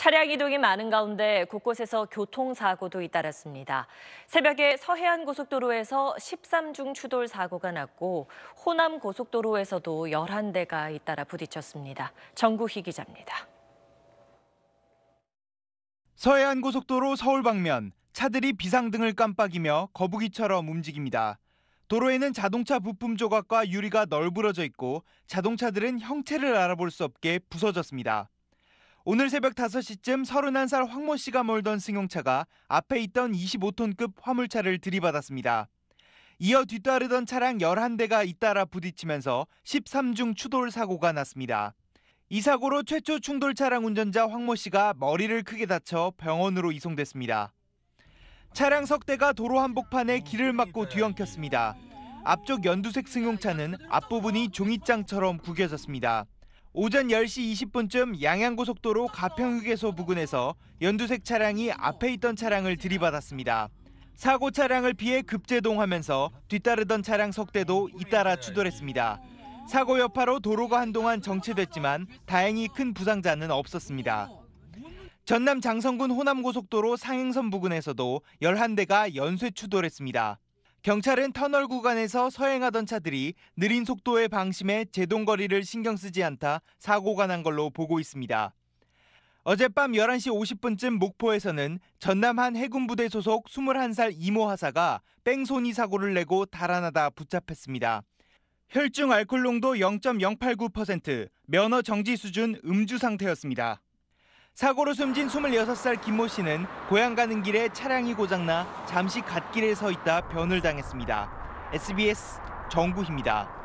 차량 이동이 많은 가운데 곳곳에서 교통사고도 잇따랐습니다. 새벽에 서해안 고속도로에서 13중 추돌 사고가 났고 호남 고속도로에서도 11대가 잇따라 부딪혔습니다. 정구희 기자입니다. 서해안 고속도로 서울 방면 차들이 비상등을 깜빡이며 거북이처럼 움직입니다. 도로에는 자동차 부품 조각과 유리가 널브러져 있고 자동차들은 형체를 알아볼 수 없게 부서졌습니다. 오늘 새벽 5시쯤 31살 황모 씨가 몰던 승용차가 앞에 있던 25톤급 화물차를 들이받았습니다. 이어 뒤따르던 차량 11대가 잇따라 부딪히면서 13중 추돌 사고가 났습니다. 이 사고로 최초 충돌 차량 운전자 황모 씨가 머리를 크게 다쳐 병원으로 이송됐습니다. 차량 석 대가 도로 한복판에 길을 막고 뒤엉켰습니다. 앞쪽 연두색 승용차는 앞부분이 종잇장처럼 구겨졌습니다. 오전 10시 20분쯤 양양고속도로 가평휴게소 부근에서 연두색 차량이 앞에 있던 차량을 들이받았습니다. 사고 차량을 피해 급제동하면서 뒤따르던 차량 석대도 잇따라 추돌했습니다. 사고 여파로 도로가 한동안 정체됐지만 다행히 큰 부상자는 없었습니다. 전남 장성군 호남고속도로 상행선 부근에서도 11대가 연쇄 추돌했습니다. 경찰은 터널 구간에서 서행하던 차들이 느린 속도의 방심에 제동거리를 신경 쓰지 않다 사고가 난 걸로 보고 있습니다. 어젯밤 11시 50분쯤 목포에서는 전남 한 해군부대 소속 21살 이모 하사가 뺑소니 사고를 내고 달아나다 붙잡혔습니다. 혈중 알코올 농도 0.089%, 면허 정지 수준 음주 상태였습니다. 사고로 숨진 26살 김모 씨는 고향 가는 길에 차량이 고장나 잠시 갓길에 서 있다 변을 당했습니다. SBS 정구희입니다.